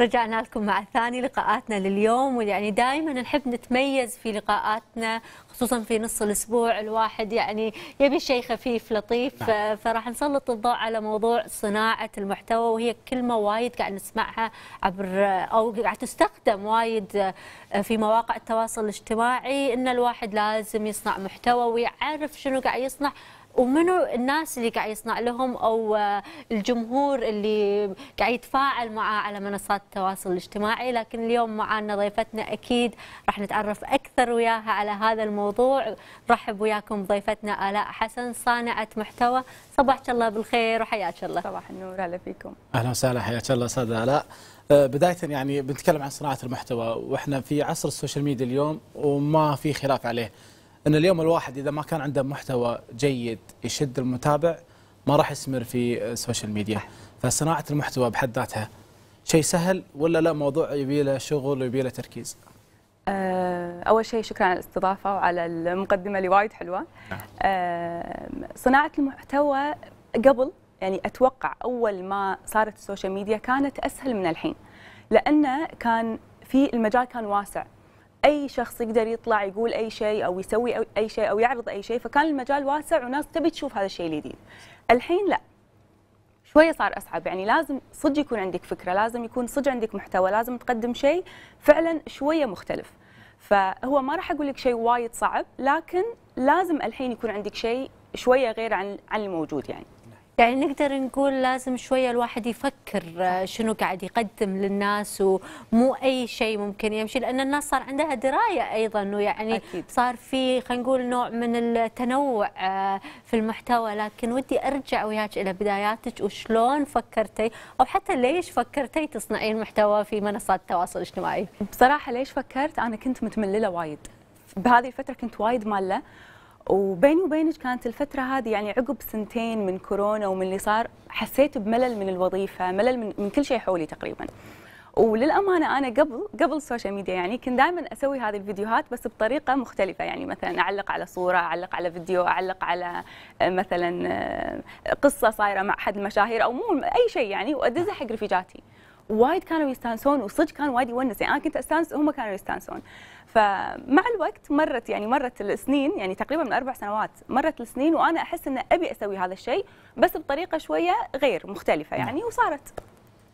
رجعنا لكم مع ثاني لقاءاتنا لليوم ويعني دائما نحب نتميز في لقاءاتنا خصوصا في نص الاسبوع الواحد يعني يبي شيء خفيف لطيف نعم. فراح نسلط الضوء على موضوع صناعه المحتوى وهي كلمه وايد قاعد نسمعها عبر او قاعد تستخدم وايد آه، في مواقع التواصل الاجتماعي ان الواحد لازم يصنع محتوى ويعرف شنو قاعد يصنع ومنو الناس اللي قاعد يصنع لهم او آه، الجمهور اللي قاعد يتفاعل معاه على منصات التواصل الاجتماعي لكن اليوم معنا ضيفتنا اكيد راح نتعرف اكثر وياها على هذا الموضوع رحب وياكم ضيفتنا الاء حسن صانعه محتوى صباحك الله بالخير وحياك الله صباح النور اهلا فيكم اهلا وسهلا حياك الله استاذه الاء آه، بداية يعني بنتكلم عن صناعة المحتوى واحنا في عصر السوشيال ميديا اليوم وما في خلاف عليه ان اليوم الواحد اذا ما كان عنده محتوى جيد يشد المتابع ما راح يستمر في السوشيال ميديا فصناعه المحتوى بحد ذاتها شيء سهل ولا لا موضوع يبي له شغل ويبي له تركيز آه، اول شيء شكرا على الاستضافه وعلى المقدمه اللي وايد حلوه نعم. آه، صناعه المحتوى قبل يعني اتوقع اول ما صارت السوشيال ميديا كانت اسهل من الحين لانه كان في المجال كان واسع اي شخص يقدر يطلع يقول اي شيء او يسوي اي شيء او يعرض اي شيء فكان المجال واسع وناس تبي تشوف هذا الشيء الجديد الحين لا شويه صار اصعب يعني لازم صدق يكون عندك فكره لازم يكون صدق عندك محتوى لازم تقدم شيء فعلا شويه مختلف فهو ما راح اقول لك شيء وايد صعب لكن لازم الحين يكون عندك شيء شويه غير عن عن الموجود يعني يعني نقدر نقول لازم شوية الواحد يفكر آه، شنو قاعد يقدم للناس ومو أي شيء ممكن يمشي لأن الناس صار عندها دراية أيضا ويعني أكيد. صار في خلينا نقول نوع من التنوع آه، في المحتوى لكن ودي أرجع وياك إلى بداياتك وشلون فكرتي أو حتى ليش فكرتي تصنعين محتوى في منصات التواصل الاجتماعي بصراحة ليش فكرت أنا كنت متمللة وايد بهذه الفترة كنت وايد مالة وبيني وبينك كانت الفترة هذه يعني عقب سنتين من كورونا ومن اللي صار حسيت بملل من الوظيفة ملل من, من كل شيء حولي تقريبا وللأمانة أنا قبل قبل السوشيال ميديا يعني كنت دائما أسوي هذه الفيديوهات بس بطريقة مختلفة يعني مثلا أعلق على صورة أعلق على فيديو أعلق على آه، مثلا آه، قصة صايرة مع أحد المشاهير أو مو أي شيء يعني وأدزها حق رفيجاتي وايد كانوا يستانسون وصدق كان وايد يونس يعني انا كنت استانس وهم كانوا يستانسون فمع الوقت مرت يعني مرت السنين يعني تقريبا من اربع سنوات مرت السنين وانا احس ان ابي اسوي هذا الشيء بس بطريقه شويه غير مختلفه نعم. يعني وصارت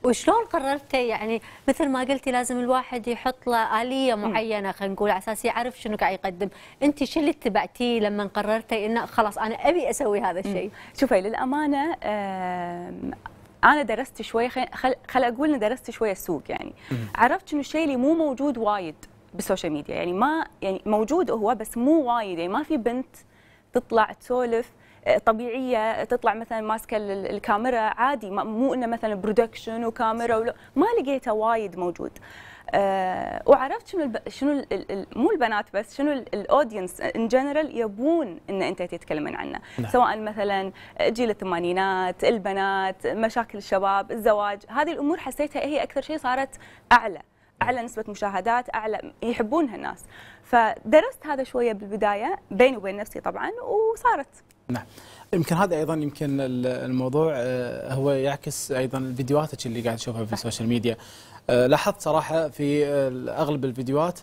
وشلون قررتي يعني مثل ما قلتي لازم الواحد يحط له آلية معينة خلينا نقول على أساس يعرف شنو قاعد يقدم، أنت شو اللي اتبعتيه لما قررتي أنه خلاص أنا أبي أسوي هذا الشيء؟ شوفي للأمانة انا درست شويه خل, خل اقول اني درست شويه السوق يعني عرفت انه الشيء اللي مو موجود وايد بالسوشيال ميديا يعني ما يعني موجود هو بس مو وايد يعني ما في بنت تطلع تسولف آه، طبيعيه تطلع مثلا ماسكه الكاميرا عادي مو انه مثلا برودكشن وكاميرا ولا ما لقيته وايد موجود آه وعرفت شنو الب... شنو ال... مو البنات بس شنو الاودينس ان جنرال يبون ان انت تتكلمين عنه نعم. سواء مثلا جيل الثمانينات البنات مشاكل الشباب الزواج هذه الامور حسيتها هي اكثر شيء صارت اعلى اعلى نسبه مشاهدات اعلى يحبونها الناس فدرست هذا شويه بالبدايه بيني وبين نفسي طبعا وصارت نعم يمكن هذا ايضا يمكن الموضوع آه، هو يعكس ايضا الفيديوهات اللي قاعد نشوفها في السوشيال ميديا آه، لاحظت صراحه في آه، اغلب الفيديوهات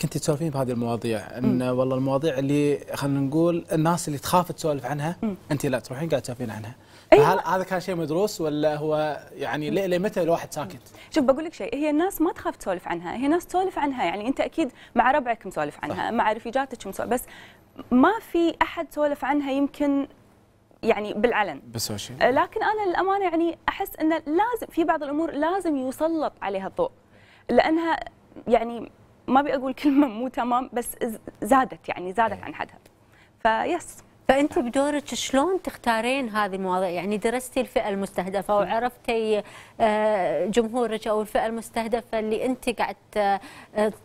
كنت تسولفين بهذه المواضيع ان م. والله المواضيع اللي خلينا نقول الناس اللي تخاف تسولف عنها م. انت لا تروحين قاعدة تسولفين عنها أيوة. هل هذا كان شيء مدروس ولا هو يعني ليه متى الواحد ساكت؟ شوف بقول لك شيء هي الناس ما تخاف تسولف عنها، هي ناس تسولف عنها يعني انت اكيد مع ربعك مسولف عنها، صح. مع رفيجاتك مسولف بس ما في احد سولف عنها يمكن يعني بالعلن بالسوشيال يعني؟ آه، لكن انا للامانه يعني احس انه لازم في بعض الامور لازم يسلط عليها الضوء لانها يعني ما ابي اقول كلمه مو تمام بس زادت يعني زادت إيه. عن حدها فيس فانت بدورك شلون تختارين هذه المواضيع يعني درستي الفئه المستهدفه وعرفتي آه، جمهورك او الفئه المستهدفه اللي انت قاعد آه،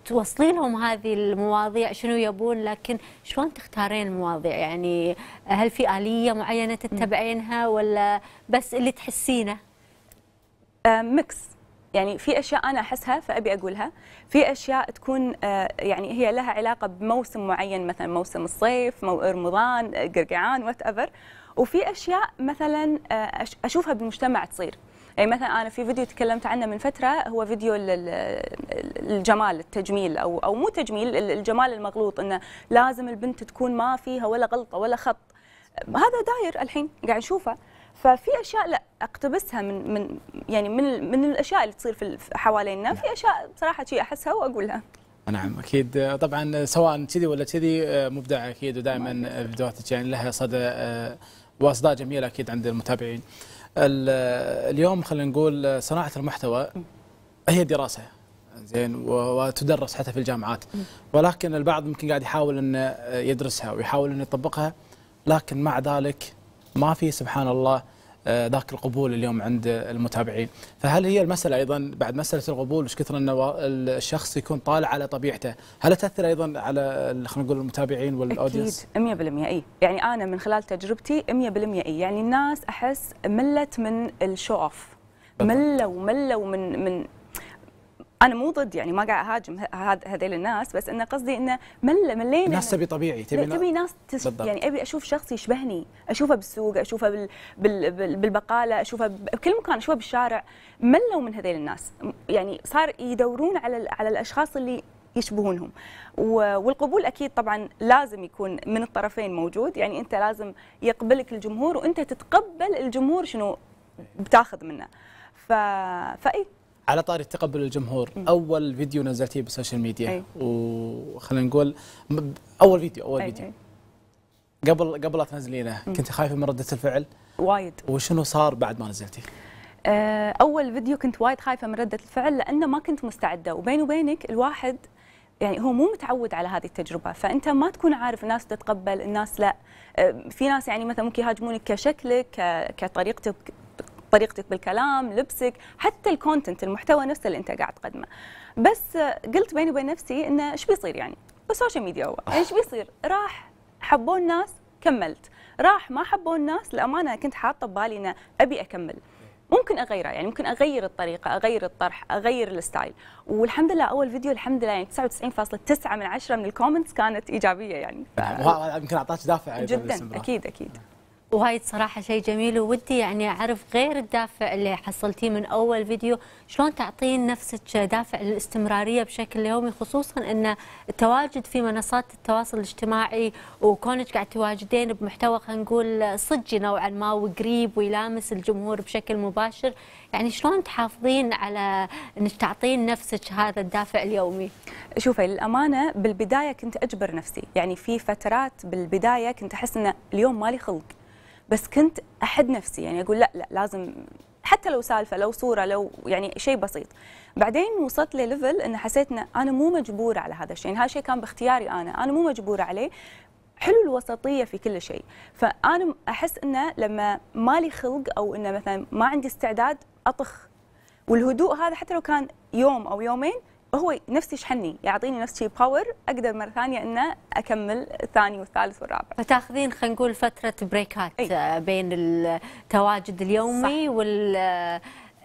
توصلي لهم هذه المواضيع شنو يبون لكن شلون تختارين المواضيع يعني هل في اليه معينه تتبعينها ولا بس اللي تحسينه آه، ميكس يعني في اشياء انا احسها فابي اقولها في اشياء تكون آه، يعني هي لها علاقه بموسم معين مثلا موسم الصيف مو رمضان قرقعان وات ايفر وفي اشياء مثلا آه، اشوفها بالمجتمع تصير يعني مثلا انا في فيديو تكلمت عنه من فتره هو فيديو الجمال التجميل او او مو تجميل الجمال المغلوط انه لازم البنت تكون ما فيها ولا غلطه ولا خط هذا داير الحين قاعد نشوفه ففي اشياء لا اقتبسها من من يعني من من الاشياء اللي تصير في حوالينا في اشياء بصراحه شيء احسها واقولها نعم اكيد طبعا سواء كذي ولا كذي مبدع اكيد ودائما فيديوهاتك يعني لها صدى آه، واصداء جميله اكيد عند المتابعين اليوم خلينا نقول صناعه المحتوى هي دراسه زين وتدرس حتى في الجامعات ولكن البعض ممكن قاعد يحاول انه يدرسها ويحاول انه يطبقها لكن مع ذلك ما في سبحان الله آه، ذاك القبول اليوم عند المتابعين فهل هي المسألة أيضا بعد مسألة القبول وش كثر أن الشخص يكون طالع على طبيعته هل تأثر أيضا على خلينا نقول المتابعين والأودينس أكيد 100% أي يعني أنا من خلال تجربتي 100% أي يعني الناس أحس ملت من الشو أوف ملوا ملوا من من انا مو ضد يعني ما قاعد اهاجم هذيل الناس بس انه قصدي انه مل ملينا ناس تبي طبيعي تبي تبي ناس تس يعني ابي اشوف شخص يشبهني اشوفه بالسوق اشوفه بال بال بال بالبقاله اشوفه بكل مكان اشوفه بالشارع ملوا من هذيل الناس يعني صار يدورون على على الاشخاص اللي يشبهونهم والقبول اكيد طبعا لازم يكون من الطرفين موجود يعني انت لازم يقبلك الجمهور وانت تتقبل الجمهور شنو بتاخذ منه ف... فاي على طاري تقبل الجمهور اول فيديو نزلتيه بالسوشيال ميديا وخلينا نقول اول فيديو اول فيديو قبل قبل لا تنزلينه كنت خايفه من رده الفعل وايد وشنو صار بعد ما نزلتيه آه، اول فيديو كنت وايد خايفه من رده الفعل لانه ما كنت مستعده وبيني وبينك الواحد يعني هو مو متعود على هذه التجربه فانت ما تكون عارف الناس تتقبل الناس لا آه، في ناس يعني مثلا ممكن يهاجمونك كشكلك كطريقتك طريقتك بالكلام لبسك حتى الكونتنت المحتوى نفسه اللي انت قاعد تقدمه بس قلت بيني وبين نفسي انه ايش بيصير يعني السوشيال ميديا هو آه. ايش بيصير راح حبوا الناس كملت راح ما حبوا الناس للامانه كنت حاطه ببالي انه ابي اكمل ممكن اغيره يعني ممكن اغير الطريقه اغير الطرح اغير الستايل والحمد لله اول فيديو الحمد لله يعني 99.9 من 10 من الكومنتس كانت ايجابيه يعني يمكن اعطاك دافع جدا اكيد اكيد وايد صراحة شيء جميل وودي يعني أعرف غير الدافع اللي حصلتيه من أول فيديو شلون تعطين نفسك دافع للاستمرارية بشكل يومي خصوصا أن التواجد في منصات التواصل الاجتماعي وكونك قاعد تواجدين بمحتوى خلينا نقول صجي نوعا ما وقريب ويلامس الجمهور بشكل مباشر يعني شلون تحافظين على أنك تعطين نفسك هذا الدافع اليومي شوفي للأمانة بالبداية كنت أجبر نفسي يعني في فترات بالبداية كنت أحس أن اليوم مالي خلق بس كنت احد نفسي يعني اقول لا لا لازم حتى لو سالفه لو صوره لو يعني شيء بسيط بعدين وصلت لليفل ان حسيت ان انا مو مجبوره على هذا الشيء يعني هذا الشيء كان باختياري انا انا مو مجبوره عليه حلو الوسطيه في كل شيء فانا احس انه لما مالي خلق او انه مثلا ما عندي استعداد اطخ والهدوء هذا حتى لو كان يوم او يومين هو نفسي يشحنني يعطيني نفس شيء باور اقدر مره ثانيه انه اكمل الثاني والثالث والرابع فتاخذين خلينا نقول فتره بريكات أي. آه، بين التواجد اليومي صح.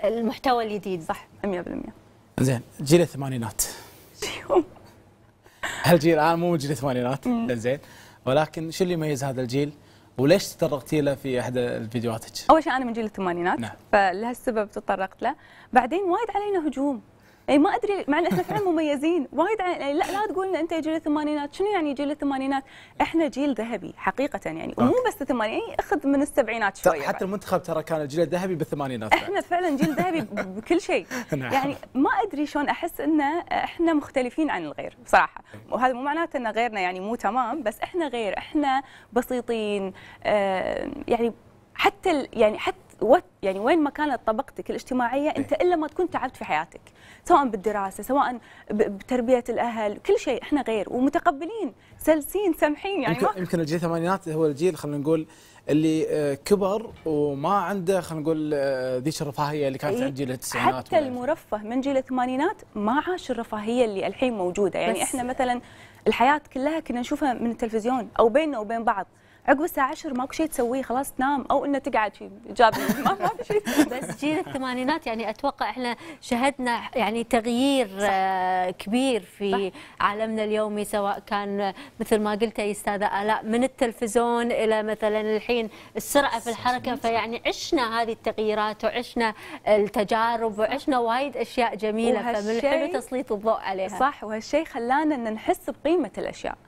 والمحتوى آه، الجديد صح 100% زين جيل الثمانينات هالجيل انا مو جيل الثمانينات زين ولكن شو اللي يميز هذا الجيل وليش تطرقتي له في احدى فيديوهاتك؟ اول شيء انا من جيل الثمانينات نعم. فلهالسبب تطرقت له، بعدين وايد علينا هجوم اي ما ادري مع ان احنا فعلا مميزين وايد عن... يعني لا لا تقول لنا انت جيل الثمانينات شنو يعني جيل الثمانينات احنا جيل ذهبي حقيقه يعني ومو بس الثمانينات يعني اخذ من السبعينات شوي حتى المنتخب ترى كان الجيل الذهبي بالثمانينات احنا فعلا جيل ذهبي بكل شيء نعم. يعني ما ادري شلون احس انه احنا مختلفين عن الغير بصراحه وهذا مو معناته ان غيرنا يعني مو تمام بس احنا غير احنا بسيطين آه يعني حتى يعني حتى يعني وين ما كانت طبقتك الاجتماعيه إيه. انت الا ما تكون تعبت في حياتك سواء بالدراسه سواء بتربيه الاهل كل شيء احنا غير ومتقبلين سلسين سامحين يعني يمكن, يمكن الجيل الثمانينات هو الجيل خلينا نقول اللي آه، كبر وما عنده خلينا نقول آه، ذيك الرفاهيه اللي كانت إيه، عند جيل التسعينات حتى المرفه من جيل الثمانينات ما عاش الرفاهيه اللي الحين موجوده يعني احنا مثلا الحياه كلها كنا نشوفها من التلفزيون او بيننا وبين بعض عقب الساعه 10 ماكو شيء تسويه خلاص تنام او انه تقعد في جاب ما في شيء بس جيل الثمانينات يعني اتوقع احنا شهدنا يعني تغيير صح. آه، كبير في صح. عالمنا اليومي سواء كان مثل ما قلتي استاذه الاء من التلفزيون الى مثلا الحين السرعه في الحركه فيعني عشنا هذه التغييرات وعشنا التجارب وعشنا وايد اشياء جميله فمن حلو تسليط الضوء عليها صح وهالشيء خلانا ان نحس بقيمه الاشياء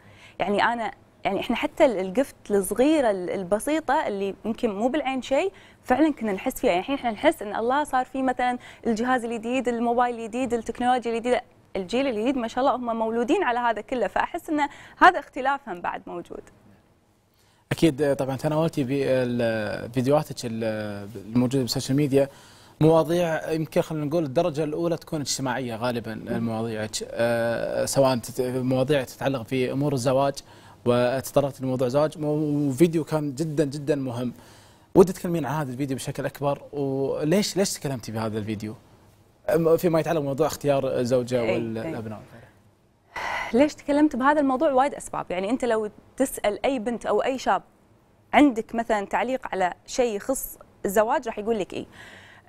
يعني انا يعني احنا حتى الجفت الصغيره البسيطه اللي يمكن مو بالعين شيء فعلا كنا نحس فيها يعني الحين احنا نحس ان الله صار في مثلا الجهاز الجديد الموبايل الجديد التكنولوجيا الجديده الجيل الجديد ما شاء الله هم مولودين على هذا كله فاحس ان هذا اختلافهم بعد موجود اكيد آه، طبعا تناولتي بفيديوهاتك الموجوده بالسوشيال ميديا مواضيع يمكن خلينا نقول الدرجه الاولى تكون اجتماعيه غالبا مواضيعك آه، سواء مواضيع تتعلق في امور الزواج وتطرقت لموضوع زواج وفيديو كان جدا جدا مهم ودي تكلمين عن هذا الفيديو بشكل اكبر وليش ليش تكلمتي بهذا الفيديو فيما يتعلق بموضوع اختيار الزوجه إيه، إيه. والابناء ليش تكلمت بهذا الموضوع وايد اسباب يعني انت لو تسال اي بنت او اي شاب عندك مثلا تعليق على شيء يخص الزواج راح يقول لك اي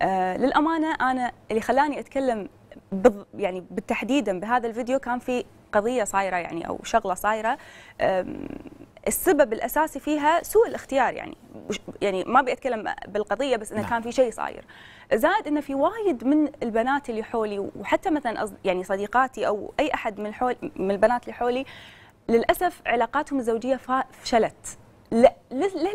آه للامانه انا اللي خلاني اتكلم يعني بالتحديدا بهذا الفيديو كان في قضيه صايره يعني او شغله صايره السبب الاساسي فيها سوء الاختيار يعني يعني ما ابي اتكلم بالقضيه بس انه نعم. كان في شيء صاير زائد انه في وايد من البنات اللي حولي وحتى مثلا يعني صديقاتي او اي احد من حول من البنات اللي حولي للاسف علاقاتهم الزوجيه فشلت لا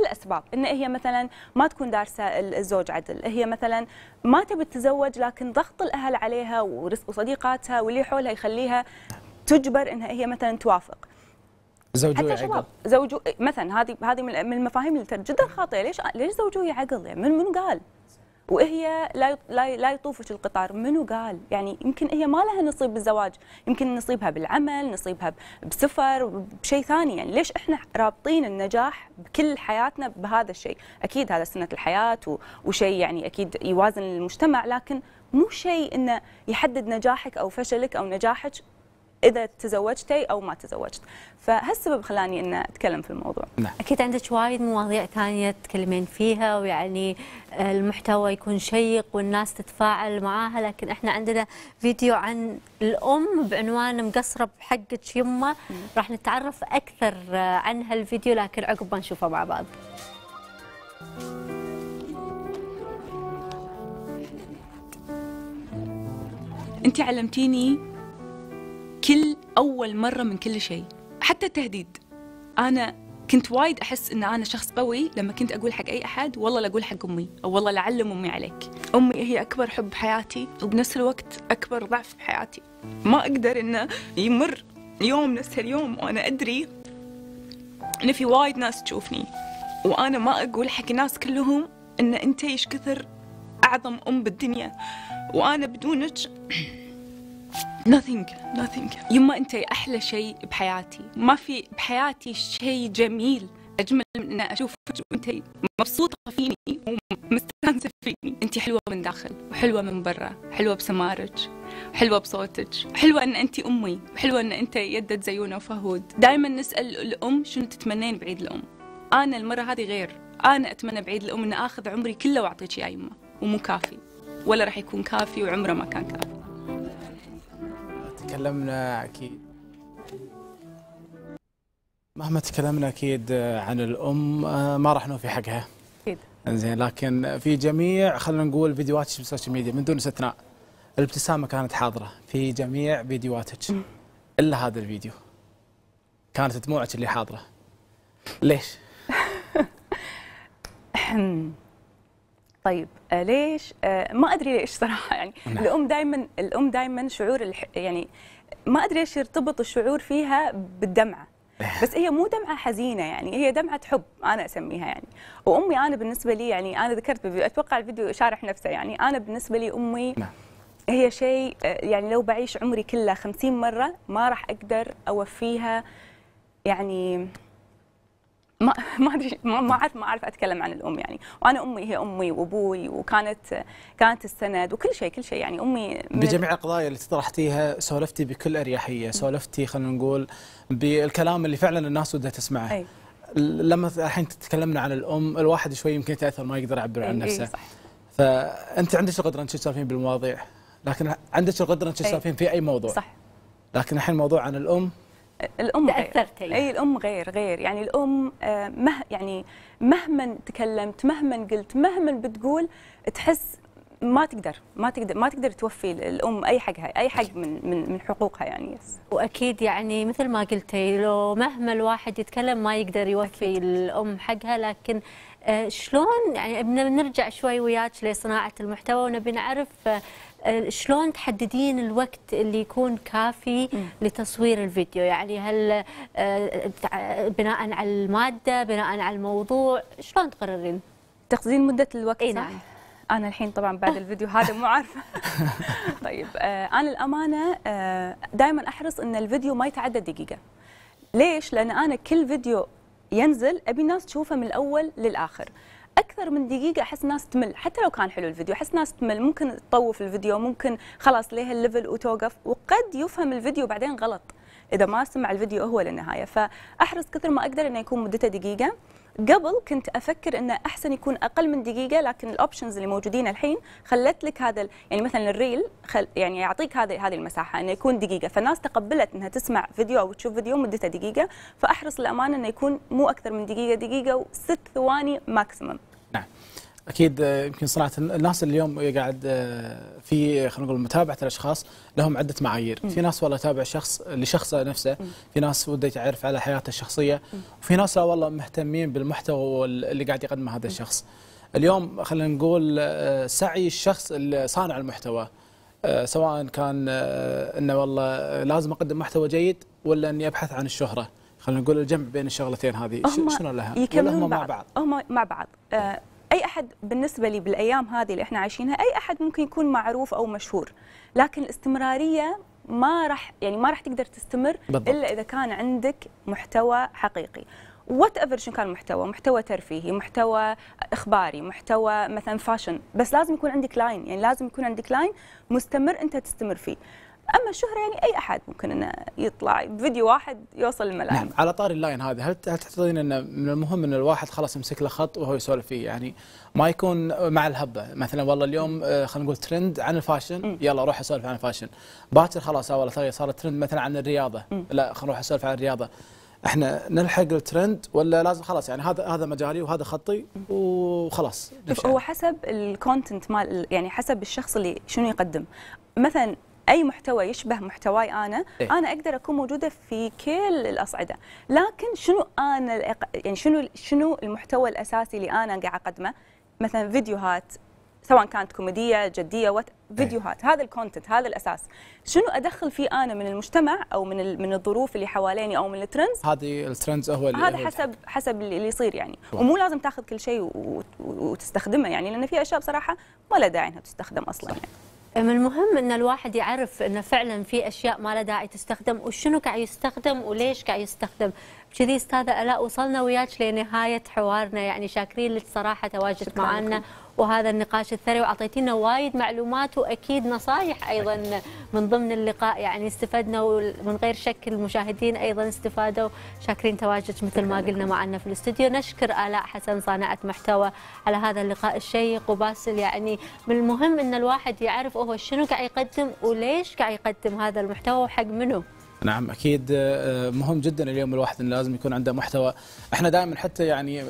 الاسباب ان هي مثلا ما تكون دارسه الزوج عدل هي مثلا ما تبي تتزوج لكن ضغط الاهل عليها وصديقاتها واللي حولها يخليها تجبر انها هي مثلا توافق زوجه حتى شباب زوجو مثلا هذه هذه من المفاهيم اللي جدا خاطئه ليش ليش زوجه يعقل يعني من من قال وهي لا لا لا يطوفك القطار منو قال يعني يمكن هي ما لها نصيب بالزواج يمكن نصيبها بالعمل نصيبها بسفر بشيء ثاني يعني ليش احنا رابطين النجاح بكل حياتنا بهذا الشيء اكيد هذا سنه الحياه وشيء يعني اكيد يوازن المجتمع لكن مو شيء انه يحدد نجاحك او فشلك او نجاحك اذا تزوجتي او ما تزوجت فهالسبب خلاني ان اتكلم في الموضوع نعم. اكيد عندك وايد مواضيع ثانيه تتكلمين فيها ويعني المحتوى يكون شيق والناس تتفاعل معاها لكن احنا عندنا فيديو عن الام بعنوان مقصره بحقك يمه راح نتعرف اكثر عن هالفيديو لكن عقب ما نشوفه مع بعض انت علمتيني كل أول مرة من كل شيء حتى التهديد أنا كنت وايد أحس إن أنا شخص قوي لما كنت أقول حق أي أحد والله لا أقول حق أمي أو والله لأعلم أمي عليك أمي هي أكبر حب حياتي وبنفس الوقت أكبر ضعف بحياتي ما أقدر إنه يمر يوم نفس اليوم وأنا أدري إن في وايد ناس تشوفني وأنا ما أقول حق الناس كلهم إن أنت إيش كثر أعظم أم بالدنيا وأنا بدونك nothing nothing يما انت احلى شيء بحياتي ما في بحياتي شيء جميل اجمل من ان اشوفك وانت مبسوطه فيني ومستانسه فيني انت حلوه من داخل وحلوه من برا حلوه بسمارك حلوه بصوتك حلوه ان انت امي وحلوه ان انت يدة زيونه وفهود دائما نسال الام شنو تتمنين بعيد الام انا المره هذه غير انا اتمنى بعيد الام ان اخذ عمري كله واعطيك يا يمه ومو كافي ولا راح يكون كافي وعمره ما كان كافي تكلمنا اكيد مهما تكلمنا اكيد عن الام آه، ما راح نوفي حقها اكيد انزين لكن في جميع خلينا نقول فيديوهاتك السوشيال ميديا من دون استثناء الابتسامه كانت حاضره في جميع فيديوهاتك الا هذا الفيديو كانت دموعك اللي حاضره ليش؟ طيب آه، ليش آه ما ادري ليش صراحه يعني نعم. الام دائما الام دائما شعور الح... يعني ما ادري ليش يرتبط الشعور فيها بالدمعه إيه. بس هي مو دمعه حزينه يعني هي دمعه حب انا اسميها يعني وامي انا بالنسبه لي يعني انا ذكرت اتوقع الفيديو شارح نفسه يعني انا بالنسبه لي امي نعم. هي شيء آه، يعني لو بعيش عمري كله 50 مره ما راح اقدر اوفيها يعني ما ما ادري ما اعرف ما اعرف اتكلم عن الام يعني وانا امي هي امي وابوي وكانت كانت السند وكل شيء كل شيء يعني امي بجميع القضايا اللي طرحتيها سولفتي بكل اريحيه سولفتي خلينا نقول بالكلام اللي فعلا الناس ودها تسمعه أي. لما الحين تتكلمنا عن الام الواحد شوي يمكن يتاثر ما يقدر يعبر عن نفسه فانت عندك القدره انك تسولفين بالمواضيع لكن عندك القدره انك تسولفين في اي موضوع صح لكن الحين موضوع عن الام الام غير هي أيوة. اي الام غير غير يعني الام آه، مه يعني مهما تكلمت مهما قلت مهما بتقول تحس ما تقدر ما تقدر ما تقدر توفي الام اي حقها اي حق من من من حقوقها يعني يس. واكيد يعني مثل ما قلتي لو مهما الواحد يتكلم ما يقدر يوفي أكيد. الام حقها لكن آه، شلون يعني بنرجع شوي وياك لصناعه المحتوى ونبي نعرف آه، آه، شلون تحددين الوقت اللي يكون كافي لتصوير الفيديو يعني هل آه، بناء على الماده بناء على الموضوع شلون تقررين تقزين مده الوقت إيه نعم. انا الحين طبعا بعد الفيديو هذا مو عارفه طيب آه، انا الامانه دائما احرص ان الفيديو ما يتعدى دقيقه ليش لان انا كل فيديو ينزل ابي الناس تشوفه من الاول للاخر اكثر من دقيقه احس ناس تمل حتى لو كان حلو الفيديو احس ناس تمل ممكن تطوف الفيديو ممكن خلاص ليه الليفل وتوقف وقد يفهم الفيديو بعدين غلط اذا ما سمع الفيديو هو للنهايه فاحرص كثر ما اقدر انه يكون مدته دقيقه قبل كنت افكر انه احسن يكون اقل من دقيقه لكن الاوبشنز اللي موجودين الحين خلت لك هذا يعني مثلا الريل خل يعني يعطيك هذه هذه المساحه انه يكون دقيقه فالناس تقبلت انها تسمع فيديو او تشوف فيديو مدته دقيقه فاحرص الامانه انه يكون مو اكثر من دقيقه دقيقه وست ثواني ماكسيمم اكيد آه، يمكن صناعه الناس اليوم قاعد آه، في خلينا نقول متابعه الاشخاص لهم عده معايير، في ناس والله تابع شخص لشخصه نفسه، في ناس وده تعرف على حياته الشخصيه، وفي ناس لا والله مهتمين بالمحتوى اللي قاعد يقدمه هذا الشخص. اليوم خلينا نقول آه، سعي الشخص صانع المحتوى سواء كان انه والله لازم اقدم محتوى جيد ولا اني ابحث عن الشهره، خلينا نقول الجمع بين الشغلتين هذه شنو لها؟ يكملون مع بعض؟ هم مع بعض. اي احد بالنسبه لي بالايام هذه اللي احنا عايشينها اي احد ممكن يكون معروف او مشهور لكن الاستمراريه ما راح يعني ما راح تقدر تستمر بالضبط. الا اذا كان عندك محتوى حقيقي وات ايفر شنو كان المحتوى محتوى ترفيهي محتوى اخباري محتوى مثلا فاشن بس لازم يكون عندك لاين يعني لازم يكون عندك لاين مستمر انت تستمر فيه اما الشهره يعني اي احد ممكن انه يطلع بفيديو واحد يوصل الملايين نعم على طار اللاين هذا هل هل تعتقدين انه من المهم ان الواحد خلاص يمسك له خط وهو يسولف فيه يعني ما يكون مع الهبه مثلا والله اليوم آه، خلينا نقول ترند عن الفاشن يلا روح اسولف عن الفاشن باكر خلاص والله ثانية صار ترند مثلا عن الرياضه لا خلينا نروح اسولف عن الرياضه احنا نلحق الترند ولا لازم خلاص يعني هذا هذا مجالي وهذا خطي وخلاص هو حسب الكونتنت مال يعني حسب الشخص اللي شنو يقدم مثلا اي محتوى يشبه محتواي انا إيه؟ انا اقدر اكون موجوده في كل الاصعده لكن شنو انا يعني شنو شنو المحتوى الاساسي اللي انا قاعد اقدمه مثلا فيديوهات سواء كانت كوميديه جديه وات إيه. فيديوهات هذا الكونتنت هذا الاساس شنو ادخل فيه انا من المجتمع او من من الظروف اللي حواليني او من الترندز هذه الترندز هو اللي هذا حسب حسب اللي يصير يعني طبعا. ومو لازم تاخذ كل شيء وتستخدمه يعني لان في اشياء بصراحه ما لها داعي انها تستخدم اصلا صح. يعني. من المهم ان الواحد يعرف انه فعلا في اشياء ما لها داعي تستخدم وشنو قاعد يستخدم وليش قاعد يستخدم كذي استاذه الاء وصلنا وياك لنهايه حوارنا يعني شاكرين لك صراحه تواجدك معنا وهذا النقاش الثري واعطيتينا وايد معلومات واكيد نصائح ايضا من ضمن اللقاء يعني استفدنا ومن غير شك المشاهدين ايضا استفادوا شاكرين تواجدك مثل ما قلنا معنا في الاستوديو نشكر الاء حسن صانعه محتوى على هذا اللقاء الشيق وباسل يعني من المهم ان الواحد يعرف هو شنو قاعد يقدم وليش قاعد يقدم هذا المحتوى وحق منه نعم اكيد آه، آه، مهم جدا اليوم الواحد انه لازم يكون عنده محتوى احنا دائما حتى يعني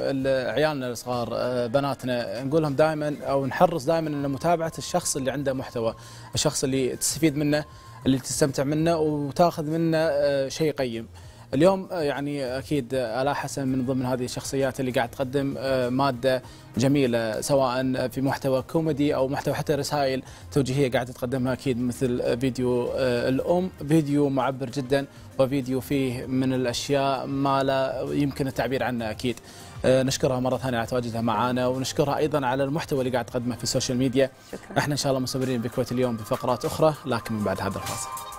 عيالنا الصغار آه، بناتنا نقول لهم دائما او نحرص دائما ان متابعه الشخص اللي عنده محتوى الشخص اللي تستفيد منه اللي تستمتع منه وتاخذ منه شيء قيم اليوم آه، يعني اكيد آه، الا حسن من ضمن هذه الشخصيات اللي قاعد تقدم آه، ماده جميله سواء في محتوى كوميدي او محتوى حتى رسائل توجيهيه قاعد تقدمها اكيد مثل فيديو الام فيديو معبر جدا وفيديو فيه من الاشياء ما لا يمكن التعبير عنها اكيد نشكرها مره ثانيه على تواجدها معنا ونشكرها ايضا على المحتوى اللي قاعد تقدمه في السوشيال ميديا شكرا. احنا ان شاء الله مستمرين بكويت اليوم بفقرات اخرى لكن من بعد هذا الفاصل